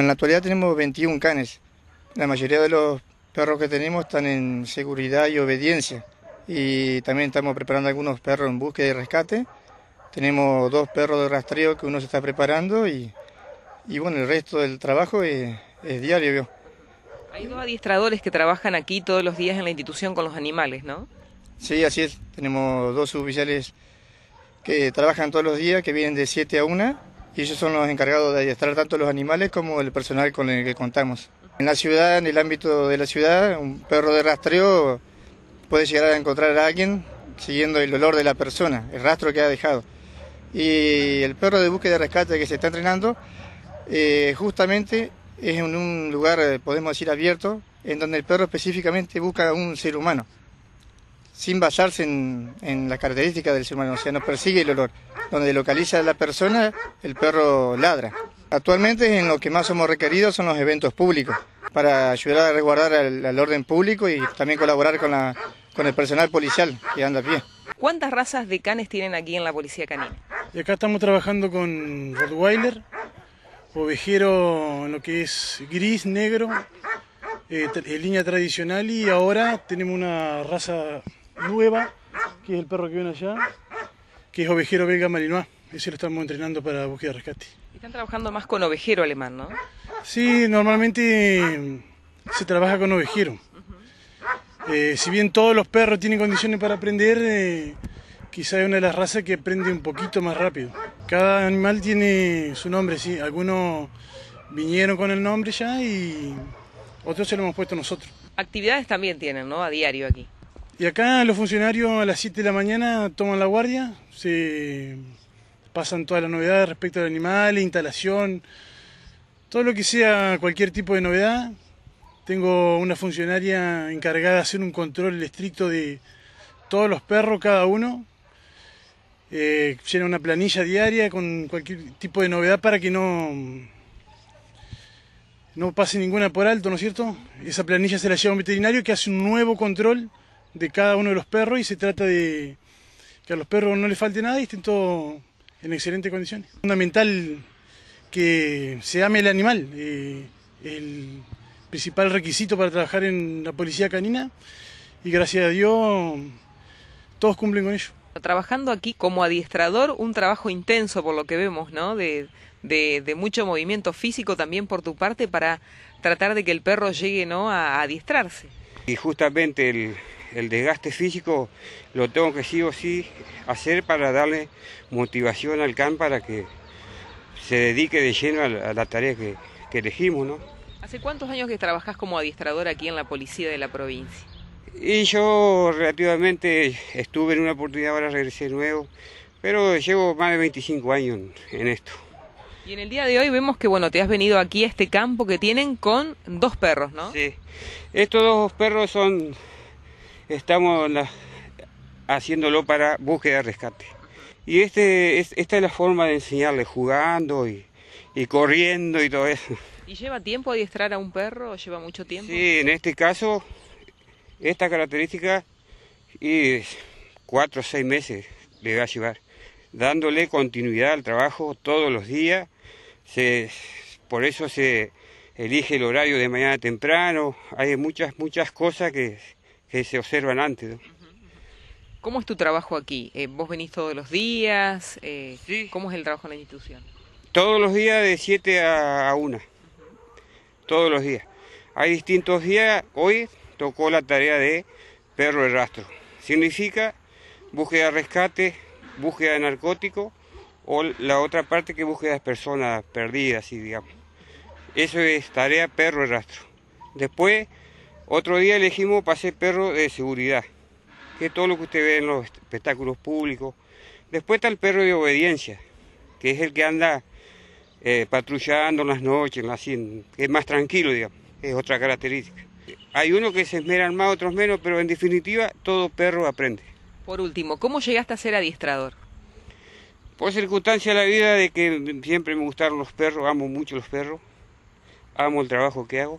En la actualidad tenemos 21 canes. La mayoría de los perros que tenemos están en seguridad y obediencia. Y también estamos preparando algunos perros en búsqueda y rescate. Tenemos dos perros de rastreo que uno se está preparando y, bueno, el resto del trabajo es, diario. Hay dos adiestradores que trabajan aquí todos los días en la institución con los animales, ¿no? Sí, así es. Tenemos dos oficiales que trabajan todos los días, que vienen de 7 a 1 y ellos son los encargados de adiestrar tanto los animales como el personal con el que contamos. En la ciudad, en el ámbito de la ciudad, un perro de rastreo puede llegar a encontrar a alguien siguiendo el olor de la persona, el rastro que ha dejado. Y el perro de búsqueda y rescate que se está entrenando, eh, justamente es en un lugar, eh, podemos decir, abierto, en donde el perro específicamente busca a un ser humano sin basarse en, en las características del ser humano, o sea, no persigue el olor. Donde localiza a la persona, el perro ladra. Actualmente en lo que más somos requeridos son los eventos públicos, para ayudar a resguardar el orden público y también colaborar con, la, con el personal policial que anda a pie. ¿Cuántas razas de canes tienen aquí en la Policía Canina? Y acá estamos trabajando con Rottweiler, ovejero en lo que es gris, negro, en eh, eh, línea tradicional y ahora tenemos una raza Nueva, que es el perro que viene allá, que es ovejero belga marinoá. Ese lo estamos entrenando para búsqueda de rescate. Están trabajando más con ovejero alemán, ¿no? Sí, normalmente mm, se trabaja con ovejero. Eh, si bien todos los perros tienen condiciones para aprender, eh, quizá es una de las razas que aprende un poquito más rápido. Cada animal tiene su nombre, sí. Algunos vinieron con el nombre ya y otros se lo hemos puesto nosotros. Actividades también tienen, ¿no? A diario aquí. Y acá los funcionarios a las 7 de la mañana toman la guardia, se pasan todas las novedades respecto al animal, instalación, todo lo que sea cualquier tipo de novedad. Tengo una funcionaria encargada de hacer un control estricto de todos los perros, cada uno. Eh, llena una planilla diaria con cualquier tipo de novedad para que no, no pase ninguna por alto, ¿no es cierto? Esa planilla se la lleva un veterinario que hace un nuevo control de cada uno de los perros y se trata de que a los perros no les falte nada y estén todos en excelentes condiciones. Es fundamental que se ame el animal, eh, el principal requisito para trabajar en la policía canina y gracias a Dios todos cumplen con ello. Trabajando aquí como adiestrador, un trabajo intenso por lo que vemos, ¿no? De, mucho movimiento físico también por tu parte para tratar de que el perro llegue, ¿no? A, a adiestrarse. Y justamente el, el desgaste físico lo tengo que sí o sí hacer para darle motivación al CAN para que se dedique de lleno a la, tarea que, elegimos, ¿no? ¿Hace cuántos años que trabajás como adiestrador aquí en la policía de la provincia? Y yo relativamente estuve en una oportunidad, ahora regresé nuevo, pero llevo más de 25 años en, en esto. Y en el día de hoy vemos que bueno, te has venido aquí a este campo que tienen con dos perros, ¿no? Sí. Estos dos perros son estamos haciéndolo para búsqueda y rescate. Y este, es, esta es la forma de enseñarle, jugando y, corriendo y todo eso. ¿Y lleva tiempo adiestrar a un perro? ¿Lleva mucho tiempo? Sí, en este caso, esta característica, y cuatro o seis meses le va a llevar, dándole continuidad al trabajo todos los días. Se, por eso se elige el horario de mañana temprano. Hay muchas, muchas cosas que, que se observan antes. ¿Cómo es tu trabajo aquí? Eh, ¿Vos venís todos los días? Eh, ¿Cómo es el trabajo en la institución? Todos los días de 7 a 1. Todos los días. Hay distintos días. Hoy tocó la tarea de perro de rastro. Significa búsqueda de rescate, búsqueda de narcótico o la otra parte que búsqueda de personas perdidas, y digamos. Eso es tarea perro de rastro. Después otro día elegimos para ser perro de seguridad, que es todo lo que usted ve en los espectáculos públicos. Después está el perro de obediencia, que es el que anda eh, patrullando en las noches, en que es más tranquilo, digamos, es otra característica. Hay uno que se esmeran más, otros menos, pero en definitiva todo perro aprende. Por último, ¿cómo llegaste a ser adiestrador? Por circunstancia de la vida de que siempre me gustaron los perros, amo mucho los perros, amo el trabajo que hago.